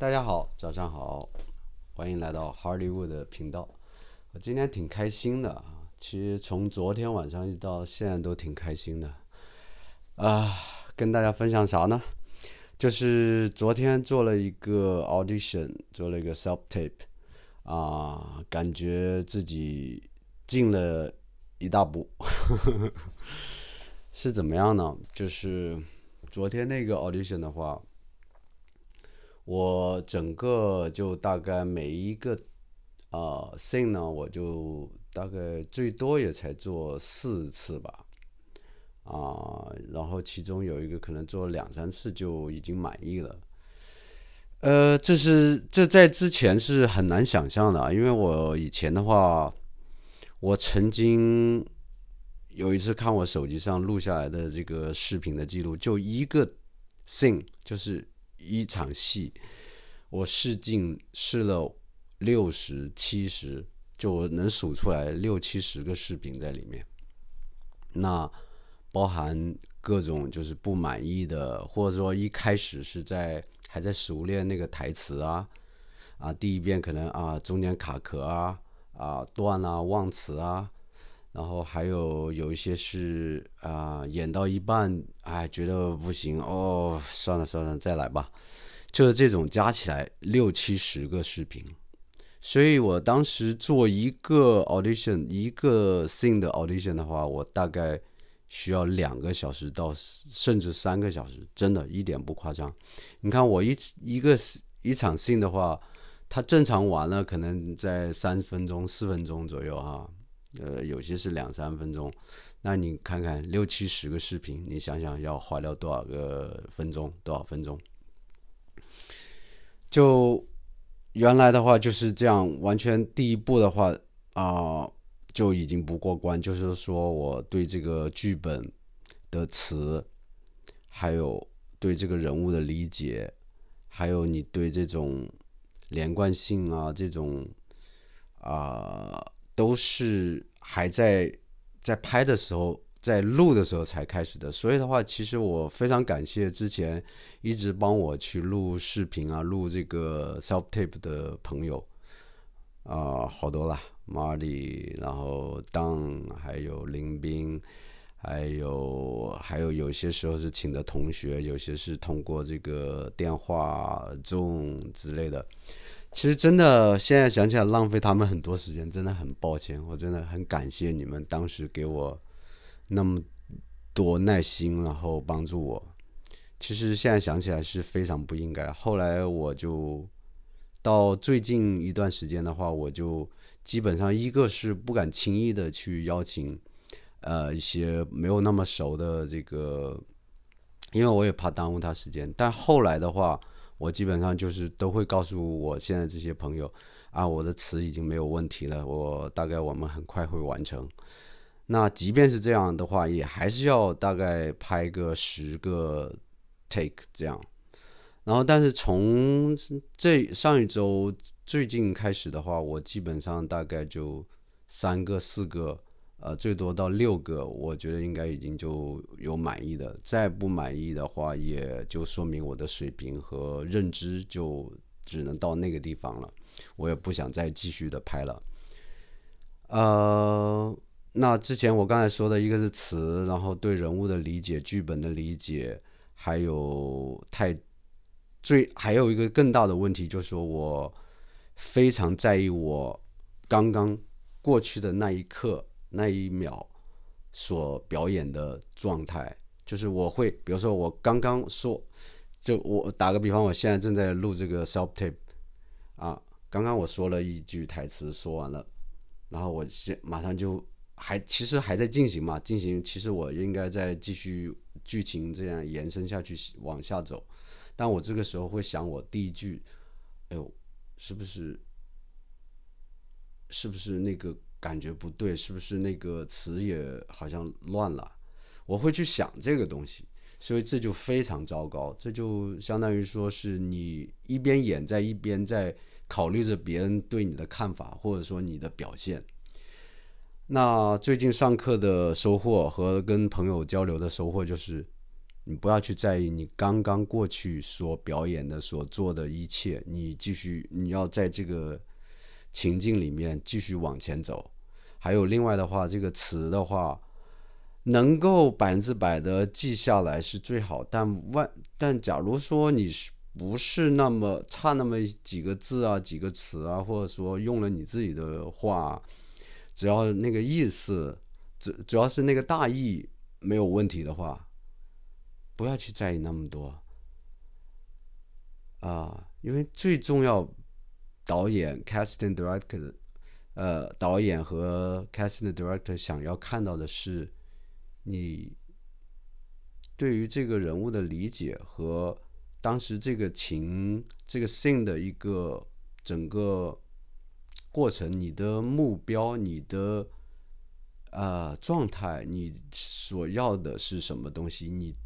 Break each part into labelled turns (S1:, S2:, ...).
S1: 大家好，早上好，欢迎来到 h 利路 y w 的频道。我今天挺开心的啊，其实从昨天晚上一直到现在都挺开心的。啊，跟大家分享啥呢？就是昨天做了一个 audition，做了一个 self tape，啊，感觉自己进了一大步。是怎么样呢？就是昨天那个 audition 的话。我整个就大概每一个啊，thing 呢，我就大概最多也才做四次吧，啊，然后其中有一个可能做两三次就已经满意了，呃，这是这在之前是很难想象的，因为我以前的话，我曾经有一次看我手机上录下来的这个视频的记录，就一个 thing 就是。一场戏，我试镜试了六十七十，就能数出来六七十个视频在里面。那包含各种就是不满意的，或者说一开始是在还在熟练那个台词啊啊，第一遍可能啊中间卡壳啊啊断啊忘词啊。然后还有有一些是啊，演到一半，哎，觉得不行哦，算了算了，再来吧。就是这种加起来六七十个视频，所以我当时做一个 audition，一个 scene 的 audition 的话，我大概需要两个小时到甚至三个小时，真的一点不夸张。你看我一一个一场 scene 的话，它正常完了可能在三分钟四分钟左右哈。呃，有些是两三分钟，那你看看六七十个视频，你想想要花掉多少个分钟？多少分钟？就原来的话就是这样，完全第一步的话啊就已经不过关，就是说我对这个剧本的词，还有对这个人物的理解，还有你对这种连贯性啊，这种啊。都是还在在拍的时候，在录的时候才开始的，所以的话，其实我非常感谢之前一直帮我去录视频啊、录这个 self tape 的朋友啊，好多了，Marty，然后 d o n g 还有林斌，还有还有有些时候是请的同学，有些是通过这个电话 Zoom 之类的。其实真的，现在想起来浪费他们很多时间，真的很抱歉。我真的很感谢你们当时给我那么多耐心，然后帮助我。其实现在想起来是非常不应该。后来我就到最近一段时间的话，我就基本上一个是不敢轻易的去邀请，呃，一些没有那么熟的这个，因为我也怕耽误他时间。但后来的话。我基本上就是都会告诉我现在这些朋友，啊，我的词已经没有问题了，我大概我们很快会完成。那即便是这样的话，也还是要大概拍个十个 take 这样。然后，但是从这上一周最近开始的话，我基本上大概就三个四个。呃，最多到六个，我觉得应该已经就有满意的。再不满意的话，也就说明我的水平和认知就只能到那个地方了。我也不想再继续的拍了。呃，那之前我刚才说的一个是词，然后对人物的理解、剧本的理解，还有太最还有一个更大的问题，就是说我非常在意我刚刚过去的那一刻。那一秒所表演的状态，就是我会，比如说我刚刚说，就我打个比方，我现在正在录这个 self tape，啊，刚刚我说了一句台词，说完了，然后我现马上就还其实还在进行嘛，进行，其实我应该再继续剧情这样延伸下去往下走，但我这个时候会想我第一句，哎呦，是不是，是不是那个？感觉不对，是不是那个词也好像乱了？我会去想这个东西，所以这就非常糟糕。这就相当于说是你一边演，在一边在考虑着别人对你的看法，或者说你的表现。那最近上课的收获和跟朋友交流的收获就是，你不要去在意你刚刚过去所表演的、所做的一切，你继续，你要在这个。情境里面继续往前走，还有另外的话，这个词的话，能够百分之百的记下来是最好。但万但假如说你是不是那么差那么几个字啊、几个词啊，或者说用了你自己的话，只要那个意思，主主要是那个大意没有问题的话，不要去在意那么多啊，因为最重要。导演 casting director，呃，导演和 casting director 想要看到的是，你对于这个人物的理解和当时这个情这个 scene 的一个整个过程，你的目标，你的啊状态，你所要的是什么东西，你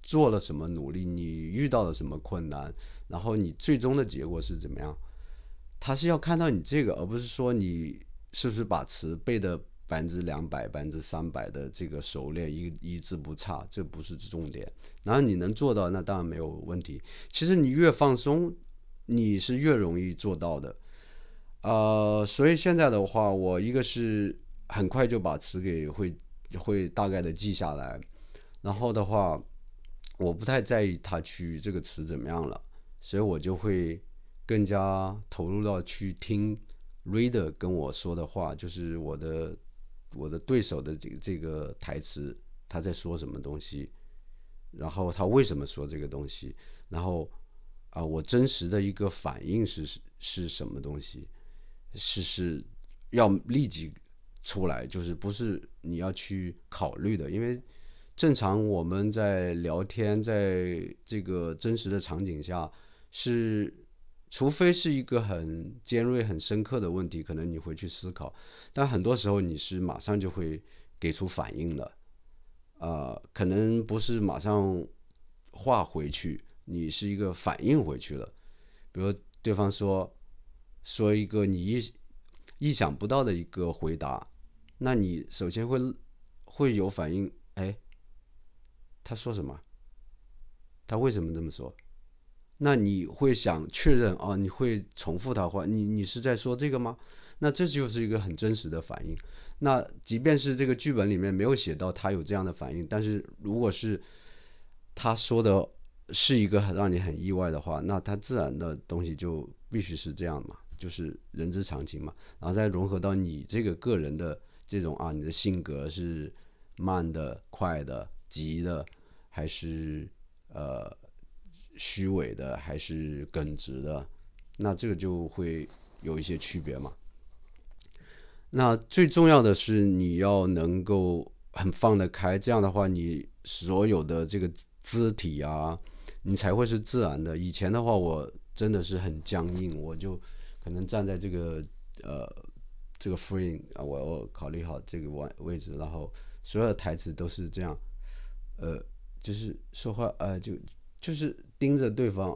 S1: 做了什么努力，你遇到了什么困难，然后你最终的结果是怎么样？他是要看到你这个，而不是说你是不是把词背的百分之两百、百分之三百的这个熟练，一一字不差，这不是重点。然后你能做到，那当然没有问题。其实你越放松，你是越容易做到的。呃，所以现在的话，我一个是很快就把词给会会大概的记下来，然后的话，我不太在意它去这个词怎么样了，所以我就会。更加投入到去听 reader 跟我说的话，就是我的我的对手的这个这个台词，他在说什么东西，然后他为什么说这个东西，然后啊，我真实的一个反应是是什么东西，是是要立即出来，就是不是你要去考虑的，因为正常我们在聊天，在这个真实的场景下是。除非是一个很尖锐、很深刻的问题，可能你回去思考，但很多时候你是马上就会给出反应的，啊，可能不是马上话回去，你是一个反应回去了，比如对方说说一个你意意想不到的一个回答，那你首先会会有反应，哎，他说什么？他为什么这么说？那你会想确认啊？你会重复他话，你你是在说这个吗？那这就是一个很真实的反应。那即便是这个剧本里面没有写到他有这样的反应，但是如果是他说的是一个很让你很意外的话，那他自然的东西就必须是这样嘛，就是人之常情嘛。然后再融合到你这个个人的这种啊，你的性格是慢的、快的、急的，还是呃？虚伪的还是耿直的，那这个就会有一些区别嘛。那最重要的是你要能够很放得开，这样的话你所有的这个肢体啊，你才会是自然的。以前的话我真的是很僵硬，我就可能站在这个呃这个 frame 啊，我我考虑好这个位位置，然后所有的台词都是这样，呃，就是说话呃就就是。盯着对方，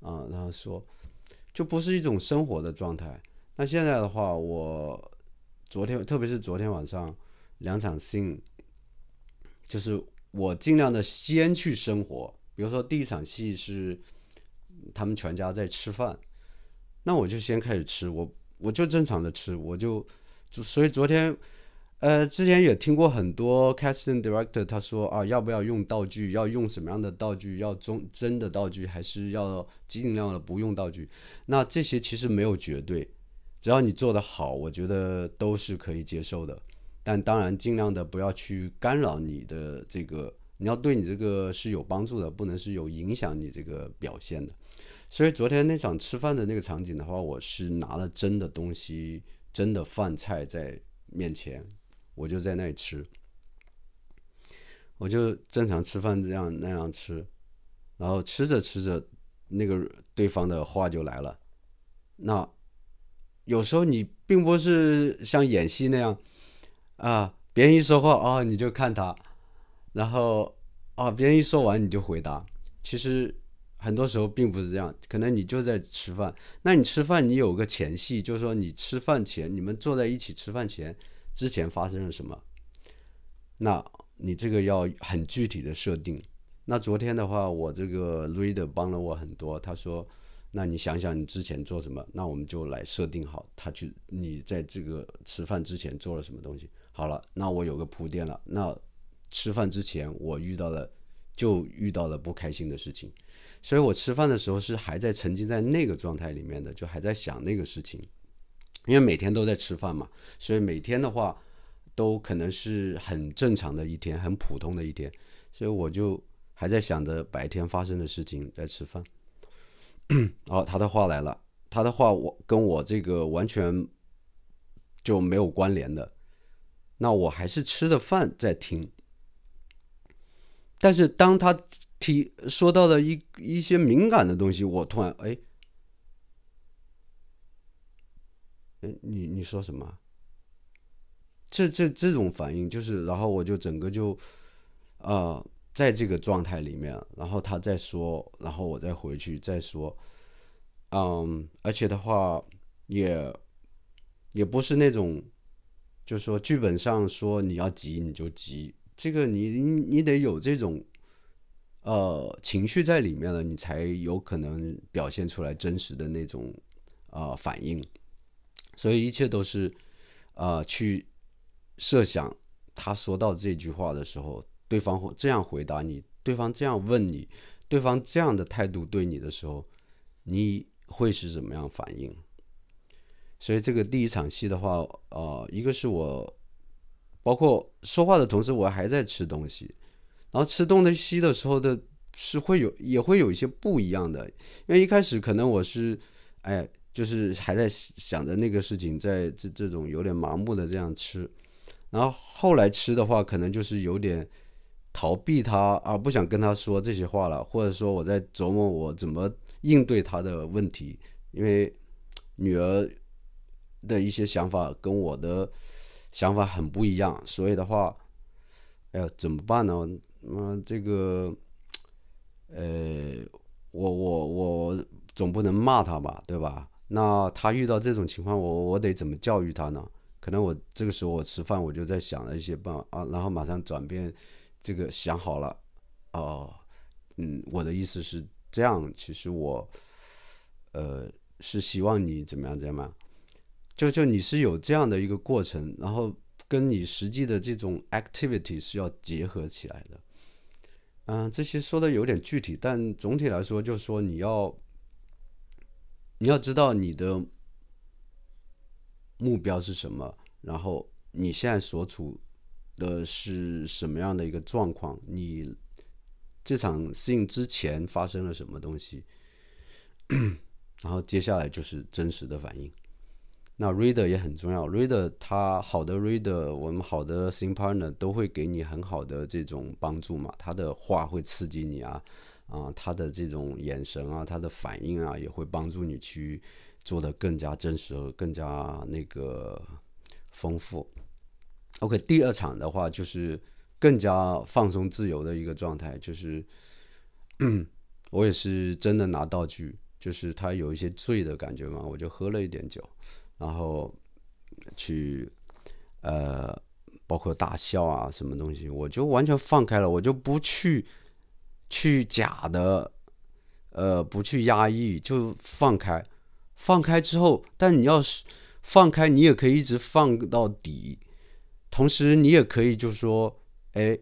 S1: 啊，然后说，就不是一种生活的状态。那现在的话，我昨天，特别是昨天晚上两场戏，就是我尽量的先去生活。比如说第一场戏是他们全家在吃饭，那我就先开始吃，我我就正常的吃，我就就所以昨天。呃，之前也听过很多 casting director，他说啊，要不要用道具？要用什么样的道具？要中真的道具，还是要尽量的不用道具？那这些其实没有绝对，只要你做得好，我觉得都是可以接受的。但当然，尽量的不要去干扰你的这个，你要对你这个是有帮助的，不能是有影响你这个表现的。所以昨天那场吃饭的那个场景的话，我是拿了真的东西，真的饭菜在面前。我就在那里吃，我就正常吃饭这样那样吃，然后吃着吃着，那个对方的话就来了。那有时候你并不是像演戏那样啊，别人一说话啊你就看他，然后啊别人一说完你就回答。其实很多时候并不是这样，可能你就在吃饭。那你吃饭你有个前戏，就是说你吃饭前，你们坐在一起吃饭前。之前发生了什么？那你这个要很具体的设定。那昨天的话，我这个 reader 帮了我很多。他说：“那你想想你之前做什么？那我们就来设定好，他去你在这个吃饭之前做了什么东西。”好了，那我有个铺垫了。那吃饭之前我遇到了，就遇到了不开心的事情，所以我吃饭的时候是还在沉浸在那个状态里面的，就还在想那个事情。因为每天都在吃饭嘛，所以每天的话都可能是很正常的一天，很普通的一天，所以我就还在想着白天发生的事情，在吃饭。哦，他的话来了，他的话我跟我这个完全就没有关联的，那我还是吃着饭在听。但是当他提说到了一一些敏感的东西，我突然哎。嗯，你你说什么？这这这种反应就是，然后我就整个就，呃，在这个状态里面，然后他再说，然后我再回去再说，嗯，而且的话，也也不是那种，就说剧本上说你要急你就急，这个你你你得有这种，呃，情绪在里面了，你才有可能表现出来真实的那种，啊，反应。所以一切都是，呃，去设想他说到这句话的时候，对方会这样回答你，对方这样问你，对方这样的态度对你的时候，你会是怎么样反应？所以这个第一场戏的话，呃，一个是我，包括说话的同时，我还在吃东西，然后吃东西的时候的是会有也会有一些不一样的，因为一开始可能我是，哎。就是还在想着那个事情，在这这种有点盲目的这样吃，然后后来吃的话，可能就是有点逃避他啊，不想跟他说这些话了，或者说我在琢磨我怎么应对他的问题，因为女儿的一些想法跟我的想法很不一样，所以的话，哎呀，怎么办呢？嗯，这个，呃，我我我总不能骂他吧，对吧？那他遇到这种情况，我我得怎么教育他呢？可能我这个时候我吃饭，我就在想了一些办法啊，然后马上转变，这个想好了，哦，嗯，我的意思是这样，其实我，呃，是希望你怎么样，怎么样，就就你是有这样的一个过程，然后跟你实际的这种 activity 是要结合起来的，嗯，这些说的有点具体，但总体来说就是说你要。你要知道你的目标是什么，然后你现在所处的是什么样的一个状况？你这场事情之前发生了什么东西？然后接下来就是真实的反应。那 reader 也很重要，reader 他好的 reader，我们好的 scene partner 都会给你很好的这种帮助嘛，他的话会刺激你啊。啊，他的这种眼神啊，他的反应啊，也会帮助你去做的更加真实和更加那个丰富。OK，第二场的话就是更加放松自由的一个状态，就是 我也是真的拿道具，就是他有一些醉的感觉嘛，我就喝了一点酒，然后去呃包括大笑啊什么东西，我就完全放开了，我就不去。去假的，呃，不去压抑，就放开，放开之后，但你要是放开，你也可以一直放到底。同时，你也可以就是说，哎，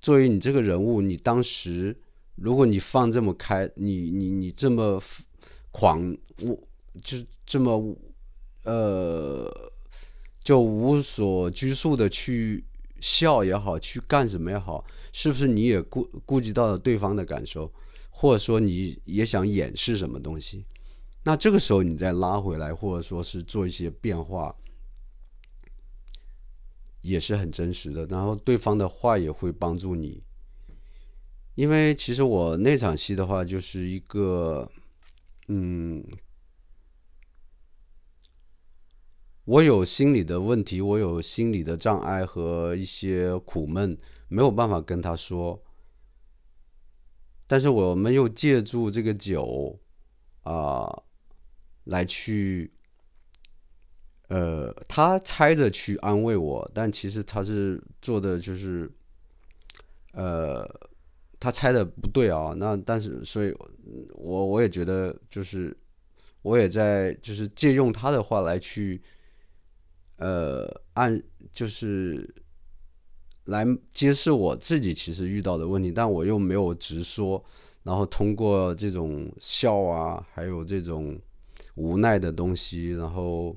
S1: 作为你这个人物，你当时如果你放这么开，你你你这么狂，我就这么呃，就无所拘束的去。笑也好，去干什么也好，是不是你也顾顾及到了对方的感受，或者说你也想掩饰什么东西？那这个时候你再拉回来，或者说是做一些变化，也是很真实的。然后对方的话也会帮助你，因为其实我那场戏的话就是一个，嗯。我有心理的问题，我有心理的障碍和一些苦闷，没有办法跟他说。但是我们又借助这个酒，啊，来去，呃，他猜着去安慰我，但其实他是做的就是，呃，他猜的不对啊。那但是，所以，我我也觉得就是，我也在就是借用他的话来去。呃，按就是来揭示我自己其实遇到的问题，但我又没有直说，然后通过这种笑啊，还有这种无奈的东西，然后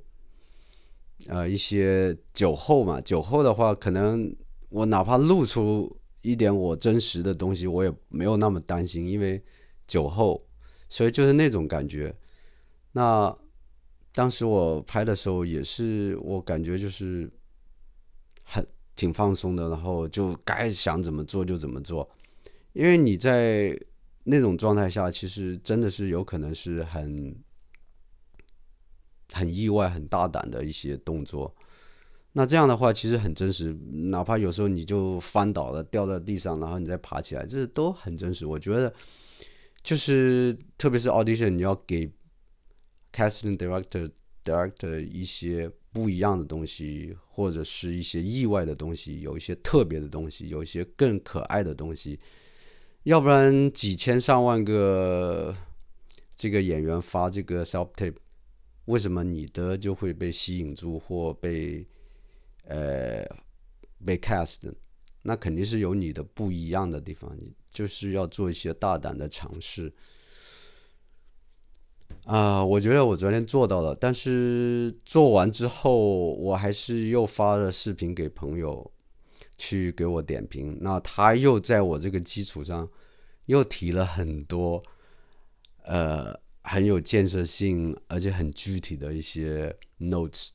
S1: 呃一些酒后嘛，酒后的话，可能我哪怕露出一点我真实的东西，我也没有那么担心，因为酒后，所以就是那种感觉，那。当时我拍的时候也是，我感觉就是很挺放松的，然后就该想怎么做就怎么做，因为你在那种状态下，其实真的是有可能是很很意外、很大胆的一些动作。那这样的话，其实很真实，哪怕有时候你就翻倒了，掉到地上，然后你再爬起来，这都很真实。我觉得，就是特别是 audition，你要给。casting director director 一些不一样的东西，或者是一些意外的东西，有一些特别的东西，有一些更可爱的东西。要不然几千上万个这个演员发这个 self tape，为什么你的就会被吸引住或被呃被 cast？那肯定是有你的不一样的地方，你就是要做一些大胆的尝试。啊，我觉得我昨天做到了，但是做完之后，我还是又发了视频给朋友，去给我点评。那他又在我这个基础上，又提了很多，呃，很有建设性，而且很具体的一些 notes。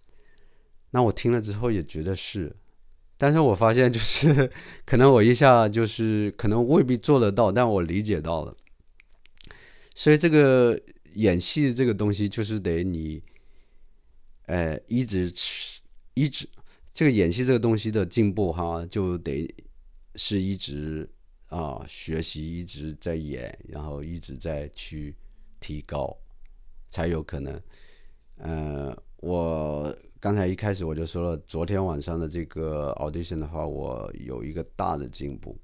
S1: 那我听了之后也觉得是，但是我发现就是，可能我一下就是可能未必做得到，但我理解到了，所以这个。演戏这个东西就是得你，呃，一直一直这个演戏这个东西的进步哈，就得是一直啊学习，一直在演，然后一直在去提高，才有可能。呃，我刚才一开始我就说了，昨天晚上的这个 audition 的话，我有一个大的进步。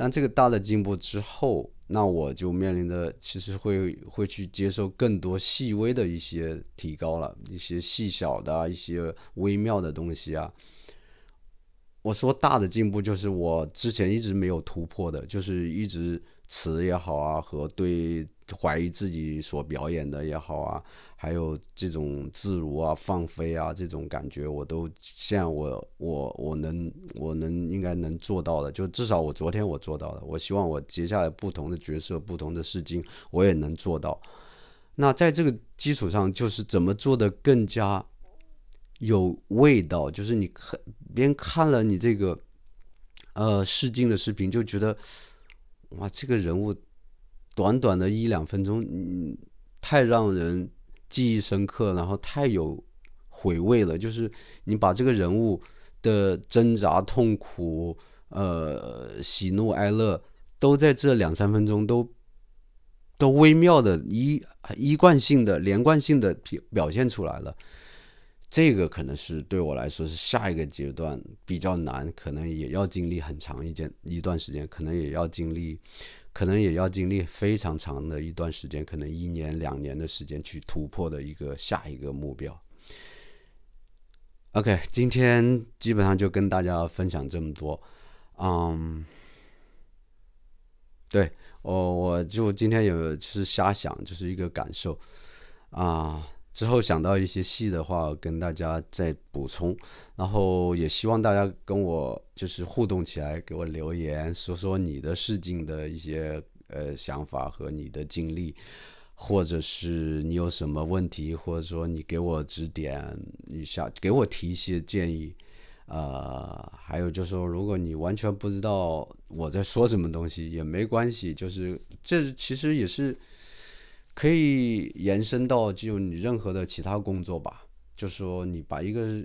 S1: 但这个大的进步之后，那我就面临的其实会会去接受更多细微的一些提高了一些细小的一些微妙的东西啊。我说大的进步就是我之前一直没有突破的，就是一直词也好啊和对。怀疑自己所表演的也好啊，还有这种自如啊、放飞啊这种感觉，我都现在我、我、我能、我能应该能做到的，就至少我昨天我做到了。我希望我接下来不同的角色、不同的试镜我也能做到。那在这个基础上，就是怎么做的更加有味道，就是你看别人看了你这个呃试镜的视频，就觉得哇，这个人物。短短的一两分钟，嗯，太让人记忆深刻，然后太有回味了。就是你把这个人物的挣扎、痛苦、呃喜怒哀乐，都在这两三分钟都都微妙的一一贯性的连贯性的表表现出来了。这个可能是对我来说是下一个阶段比较难，可能也要经历很长一件一段时间，可能也要经历，可能也要经历非常长的一段时间，可能一年两年的时间去突破的一个下一个目标。OK，今天基本上就跟大家分享这么多。嗯，对，我我就今天也是瞎想，就是一个感受啊。之后想到一些细的话，跟大家再补充。然后也希望大家跟我就是互动起来，给我留言，说说你的试镜的一些呃想法和你的经历，或者是你有什么问题，或者说你给我指点一下，给我提一些建议。呃，还有就是说，如果你完全不知道我在说什么东西也没关系，就是这其实也是。可以延伸到就你任何的其他工作吧，就是说你把一个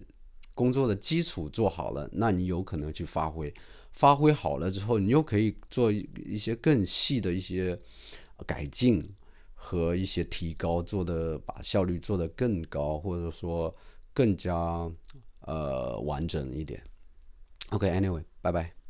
S1: 工作的基础做好了，那你有可能去发挥，发挥好了之后，你又可以做一些更细的一些改进和一些提高，做的把效率做得更高，或者说更加呃完整一点。OK，Anyway，拜拜。